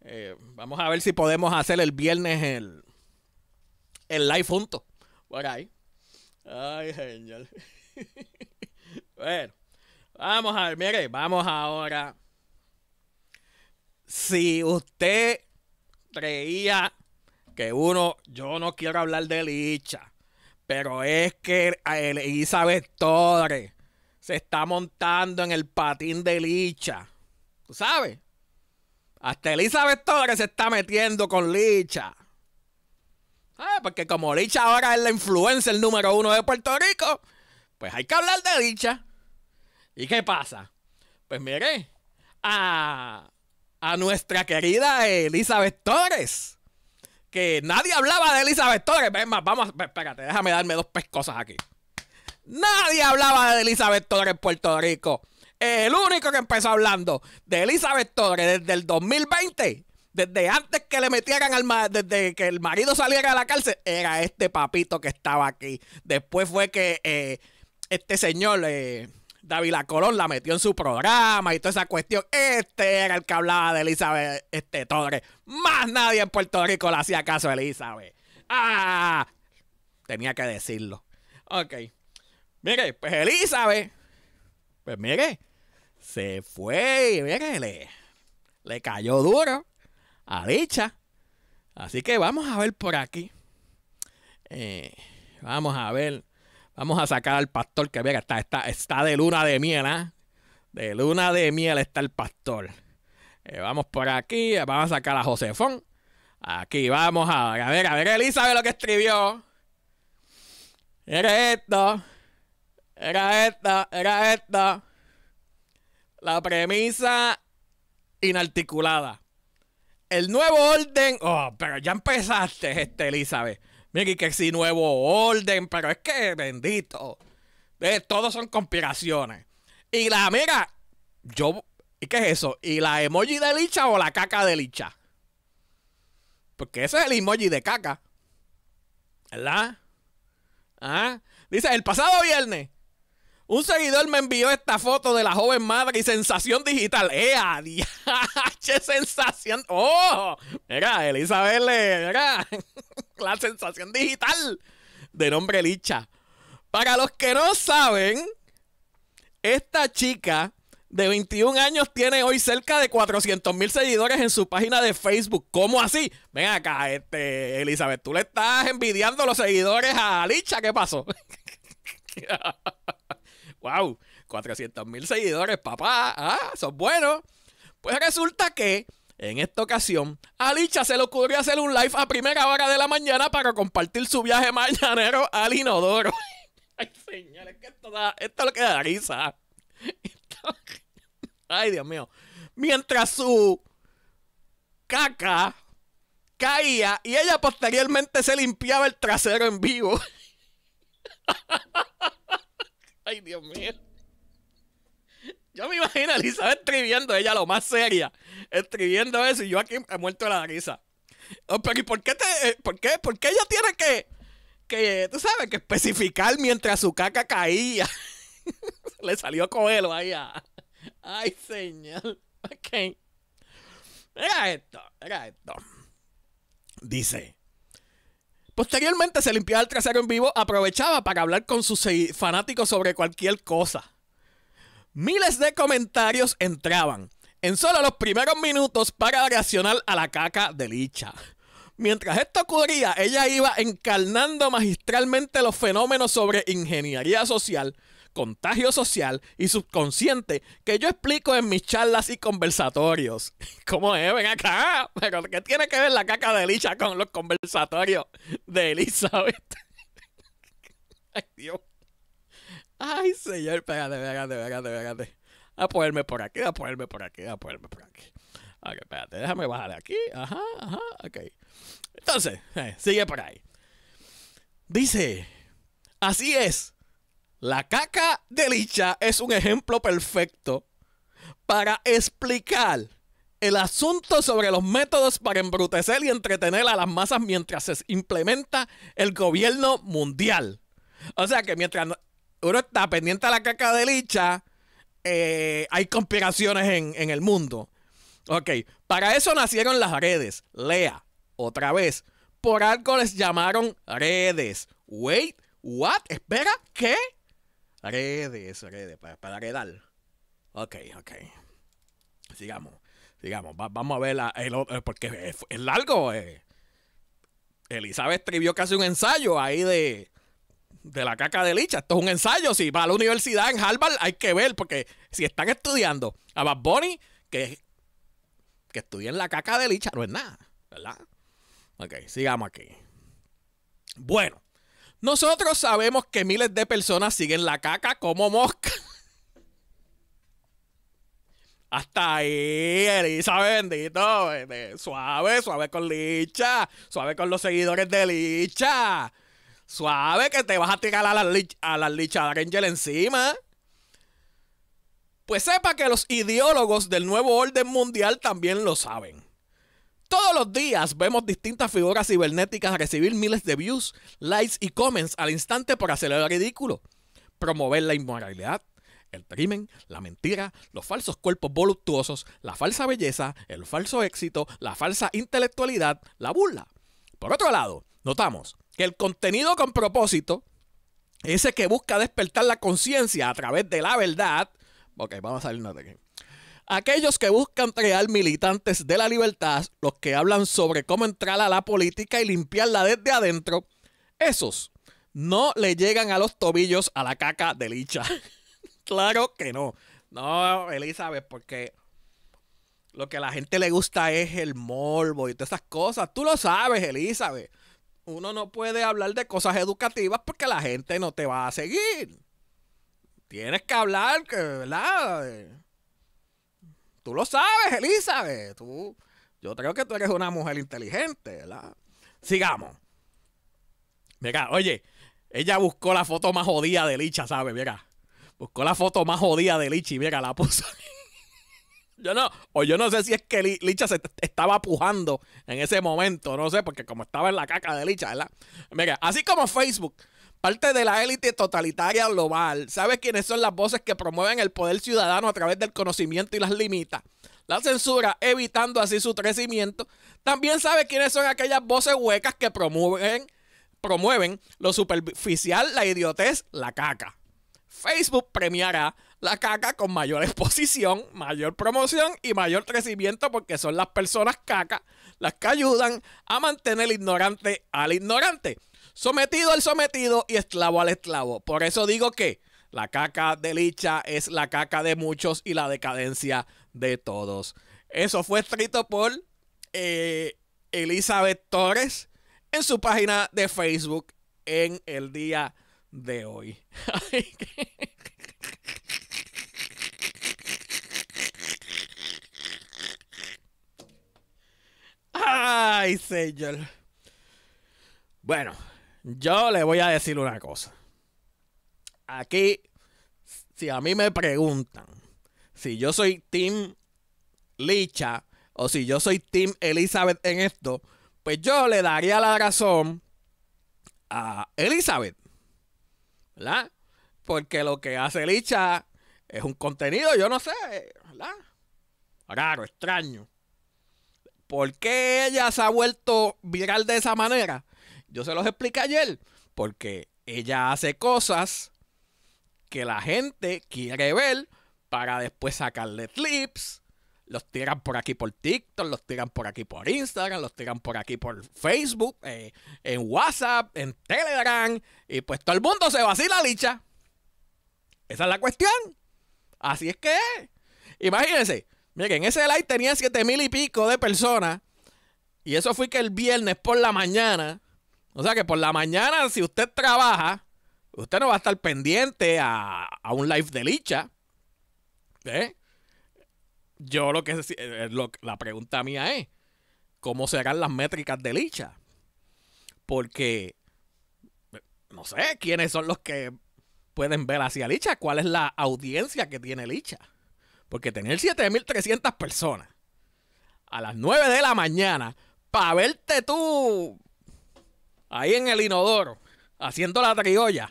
Eh, vamos a ver si podemos hacer el viernes el, el live junto Por ahí. Ay, genial. bueno, vamos a ver, mire, vamos ahora. Si usted creía que uno, yo no quiero hablar de Licha, pero es que Isabel Torres se está montando en el patín de Licha. ¿Tú sabes? Hasta Elizabeth Torres se está metiendo con Licha. ¿Sabes? Ah, porque como Licha ahora es la el número uno de Puerto Rico, pues hay que hablar de Licha. ¿Y qué pasa? Pues mire, a, nuestra querida Elizabeth Torres que nadie hablaba de Elizabeth Torres. vamos, espérate, déjame darme dos pescosas aquí. Nadie hablaba de Elizabeth Torres en Puerto Rico. El único que empezó hablando de Elizabeth Torres desde el 2020, desde antes que le metieran al desde que el marido saliera de la cárcel, era este papito que estaba aquí. Después fue que eh, este señor... Eh, Davila Colón la metió en su programa y toda esa cuestión. Este era el que hablaba de Elizabeth este, Torres. Más nadie en Puerto Rico le hacía caso a Elizabeth. ¡Ah! Tenía que decirlo. Ok. Mire, pues Elizabeth, pues mire, se fue y mire, le, cayó duro a dicha. Así que vamos a ver por aquí. Eh, vamos a ver. Vamos a sacar al pastor que mira, está, está, está de luna de miel, ¿eh? De luna de miel está el pastor. Eh, vamos por aquí. Vamos a sacar a Josefón. Aquí vamos a, a ver, a ver, Elizabeth lo que escribió. Mire esto era esta, era esta. La premisa inarticulada. El nuevo orden. Oh, pero ya empezaste, este, Elizabeth. Mira, que sí, nuevo orden, pero es que bendito. todos son conspiraciones. Y la, mira, yo. ¿Y qué es eso? ¿Y la emoji de licha o la caca de licha? Porque ese es el emoji de caca. ¿Verdad? ¿Ah? Dice, el pasado viernes un seguidor me envió esta foto de la joven madre y sensación digital. ¡Ea! ¡Eh, ¡Qué ¡Sensación! ¡Oh! Mira, Elizabeth, mira. la sensación digital de nombre Licha. Para los que no saben, esta chica de 21 años tiene hoy cerca de 400 mil seguidores en su página de Facebook. ¿Cómo así? Ven acá, este, Elizabeth, tú le estás envidiando los seguidores a Licha. ¿Qué pasó? ¡Wow! 400 mil seguidores, papá. ¡Ah! ¡Son buenos! Pues resulta que en esta ocasión, a se le ocurrió hacer un live a primera hora de la mañana para compartir su viaje mañanero al inodoro. Ay, señores, que esto, da, esto es lo que da risa. Ay, Dios mío. Mientras su caca caía y ella posteriormente se limpiaba el trasero en vivo. Ay, Dios mío. Yo me imagino a Elizabeth escribiendo, ella lo más seria, escribiendo eso y yo aquí he muerto la risa. Oh, pero ¿y por qué, te, eh, por qué, por qué ella tiene que, que, tú sabes, que especificar mientras su caca caía? Le salió coelho ahí Ay, señor. Ok. Era esto, era esto. Dice, Posteriormente se limpiaba el trasero en vivo, aprovechaba para hablar con sus fanáticos sobre cualquier cosa. Miles de comentarios entraban en solo los primeros minutos para reaccionar a la caca de Licha. Mientras esto ocurría, ella iba encarnando magistralmente los fenómenos sobre ingeniería social, contagio social y subconsciente que yo explico en mis charlas y conversatorios. ¿Cómo es? Ven acá. Pero ¿qué tiene que ver la caca de Elisa con los conversatorios de Elizabeth? Ay, Dios. Ay, señor, espérate, espérate, espérate, espérate. A ponerme por aquí, a ponerme por aquí, a ponerme por aquí. Ok, espérate, déjame bajar de aquí. Ajá, ajá, ok. Entonces, eh, sigue por ahí. Dice, así es. La caca de licha es un ejemplo perfecto para explicar el asunto sobre los métodos para embrutecer y entretener a las masas mientras se implementa el gobierno mundial. O sea que mientras uno está pendiente a la caca de licha, eh, hay conspiraciones en el mundo. Ok, para eso nacieron las redes. Lea, otra vez. Por algo les llamaron redes. Wait, what? Espera, ¿qué? Redes, redes, para, para Ok, ok. Sigamos, sigamos. vamos a ver la, el, eh, porque es, largo. Eh. Elizabeth escribió casi un ensayo ahí de, de la caca de licha. Esto es un ensayo. Si va a la universidad en Harvard, hay que ver, porque si están estudiando a Bad Bunny, que que en la caca de licha no es nada, ¿verdad? Ok, sigamos aquí. Bueno, nosotros sabemos que miles de personas siguen la caca como mosca. Hasta ahí, Elisa, bendito. Suave, suave con Licha. Suave con los seguidores de Licha. Suave que te vas a tirar a las, a de Licha Angel encima. Pues sepa que los ideólogos del nuevo orden mundial también lo saben. Todos los días vemos distintas figuras cibernéticas recibir miles de views, likes y comments al instante por hacer el ridículo, promover la inmoralidad, el crimen, la mentira, los falsos cuerpos voluptuosos, la falsa belleza, el falso éxito, la falsa intelectualidad, la burla. Por otro lado, notamos que el contenido con propósito, ese que busca despertar la conciencia a través de la verdad, Ok, vamos a salirnos de aquí. Aquellos que buscan crear militantes de la libertad, los que hablan sobre cómo entrar a la política y limpiarla desde adentro, esos no le llegan a los tobillos a la caca de licha. claro que no. No, Elizabeth, porque lo que a la gente le gusta es el morbo y todas esas cosas. Tú lo sabes, Elizabeth. Uno no puede hablar de cosas educativas porque la gente no te va a seguir tienes que hablar, que, ¿verdad? Eh, tú lo sabes, Elizabeth. Tú, yo creo que tú eres una mujer inteligente, ¿verdad? Sigamos. Mira, oye, ella buscó la foto más jodida de Licha, ¿sabes? Mira, buscó la foto más jodida de Licha y mira, la puso. yo no, o yo no sé si es que Licha se estaba pujando en ese momento, no sé, porque como estaba en la caca de Licha, ¿verdad? Mira, así como Facebook parte de la élite totalitaria global, sabe quiénes son las voces que promueven el poder ciudadano a través del conocimiento y las limita. La censura, evitando así su crecimiento, también sabe quiénes son aquellas voces huecas que promueven, promueven lo superficial, la idiotez, la caca. Facebook premiará la caca con mayor exposición, mayor promoción y mayor crecimiento porque son las personas caca las que ayudan a mantener ignorante al ignorante sometido al sometido y esclavo al esclavo. Por eso digo que la caca de Licha es la caca de muchos y la decadencia de todos. Eso fue escrito por eh, Elizabeth Torres en su página de Facebook en el día de hoy. Ay, señor. Bueno, yo le voy a decir una cosa. Aquí, si a mí me preguntan si yo soy Team Licha o si yo soy Team Elizabeth en esto, pues yo le daría la razón a Elizabeth. ¿Verdad? Porque lo que hace Licha es un contenido, yo no sé, ¿verdad? Raro, extraño. ¿Por qué ella se ha vuelto viral de esa manera? Yo se los expliqué ayer, porque ella hace cosas que la gente quiere ver para después sacarle clips. Los tiran por aquí por TikTok, los tiran por aquí por Instagram, los tiran por aquí por Facebook, eh, en WhatsApp, en Telegram. Y pues todo el mundo se la licha. Esa es la cuestión. Así es que Imagínense, miren, ese live tenía siete mil y pico de personas. Y eso fue que el viernes por la mañana o sea que por la mañana, si usted trabaja, usted no va a estar pendiente a, un live de licha. Yo lo que eh, la pregunta mía es: ¿cómo serán las métricas de licha? Porque no sé quiénes son los que pueden ver hacia Licha, cuál es la audiencia que tiene Licha. Porque tener 7.300 personas a las 9 de la mañana para verte tú ahí en el inodoro, haciendo la triolla.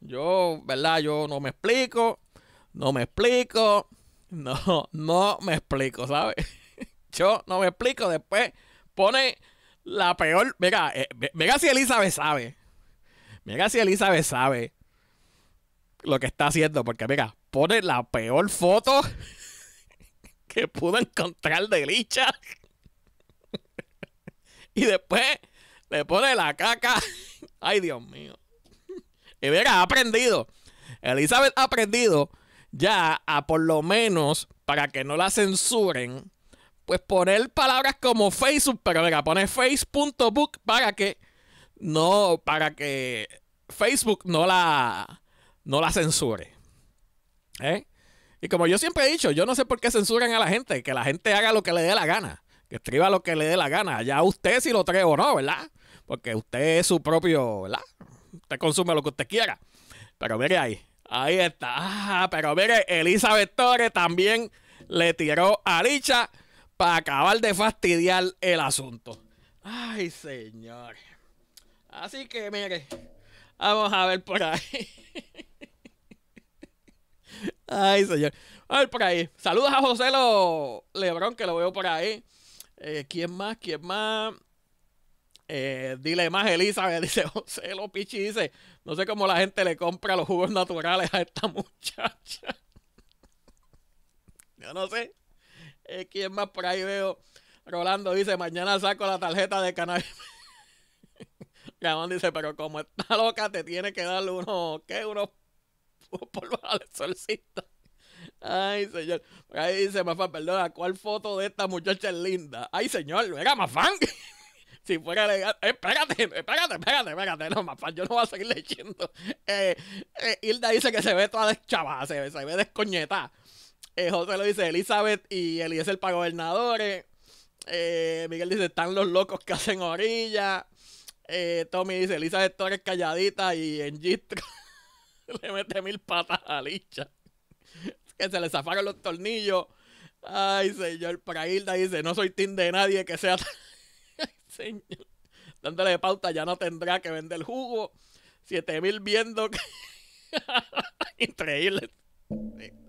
Yo, ¿verdad? Yo no me explico, no me explico, no, no me explico, ¿sabes? Yo no me explico. Después pone la peor. Mira, eh, mira si Elizabeth sabe. Mira si Elizabeth sabe lo que está haciendo, porque mira, pone la peor foto que pudo encontrar de Licha. y después le pone la caca. Ay, Dios mío. Y mira, ha aprendido. Elizabeth ha aprendido ya a por lo menos, para que no la censuren, pues poner palabras como Facebook, pero venga, pone face.book para que no, para que Facebook no la, no la censure. ¿Eh? Y como yo siempre he dicho, yo no sé por qué censuran a la gente, que la gente haga lo que le dé la gana, que escriba lo que le dé la gana, ya usted si lo trae o no, ¿verdad? porque usted es su propio, ¿verdad? Usted consume lo que usted quiera. Pero mire ahí, ahí está. Ah, pero mire, Elizabeth Torres también le tiró a Licha para acabar de fastidiar el asunto. Ay, señor. Así que mire, vamos a ver por ahí. Ay, señor. A ver por ahí. Saludos a José lo... Lebrón, que lo veo por ahí. Eh, ¿Quién más? ¿Quién más? Eh, dile más, Elizabeth, dice José Lo Pichi, dice, no sé cómo la gente le compra los jugos naturales a esta muchacha. Yo no sé. ¿Quién más por ahí veo? Rolando dice, mañana saco la tarjeta de cannabis. Ramón dice, pero como está loca, te tiene que darle unos, ¿qué? Unos, por polvos al solcito. Ay, señor. Por ahí dice Mafán, perdona, ¿cuál foto de esta muchacha es linda? Ay, señor, era Mafán si fuera legal. Eh, espérate, espérate, espérate, espérate. No, más yo no voy a seguir leyendo. Eh, eh, Hilda dice que se ve toda deschavada, se ve, se ve descoñetada. José lo dice Elizabeth y el para gobernadores. Miguel dice: están los locos que hacen orilla. Tommy dice: Elizabeth Torres calladita y en Gistro le mete mil patas a Licha. que se le zafaron los tornillos. Ay, señor, para Hilda dice, no soy team de nadie que sea Señor. Dándole pauta, ya no tendrá que vender jugo. 7000 viendo. Increíble.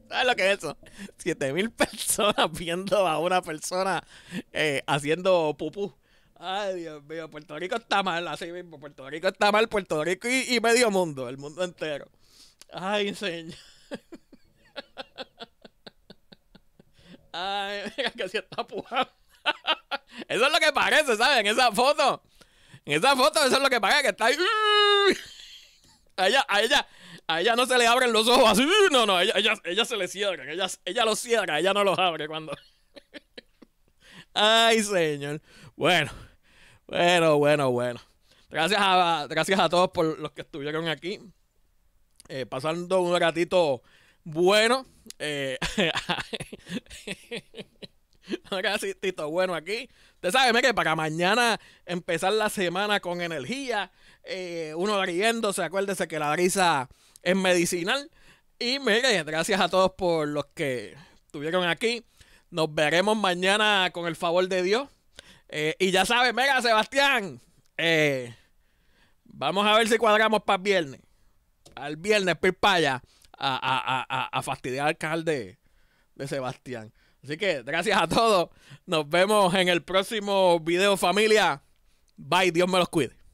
¿Sabes lo que es eso? 7000 personas viendo a una persona eh, haciendo pupú. Ay, Dios mío, Puerto Rico está mal, así mismo. Puerto Rico está mal, Puerto Rico y, medio mundo, el mundo entero. Ay, señor. Ay, mira que se está pujando. Eso es lo que parece, ¿saben? En esa foto. En esa foto eso es lo que parece, que está ahí. A ella, a ella, no se le abren los ojos así. No, no, ella, ella, se le cierra. Ella, ella los cierra, ella no los abre cuando... Ay, señor. Bueno, bueno, bueno, bueno. Gracias a, gracias a todos por los que estuvieron aquí. Eh, pasando un ratito bueno. Eh, Acá Tito Bueno aquí. Usted sabe, mire, para mañana empezar la semana con energía, eh, uno riéndose, acuérdese que la brisa es medicinal. Y mire, gracias a todos por los que estuvieron aquí. Nos veremos mañana con el favor de Dios. Eh, y ya sabe, mega Sebastián, eh, vamos a ver si cuadramos para viernes. Al viernes, a, a, a fastidiar al alcalde de Sebastián. Así que gracias a todos. Nos vemos en el próximo video familia. Bye, Dios me los cuide.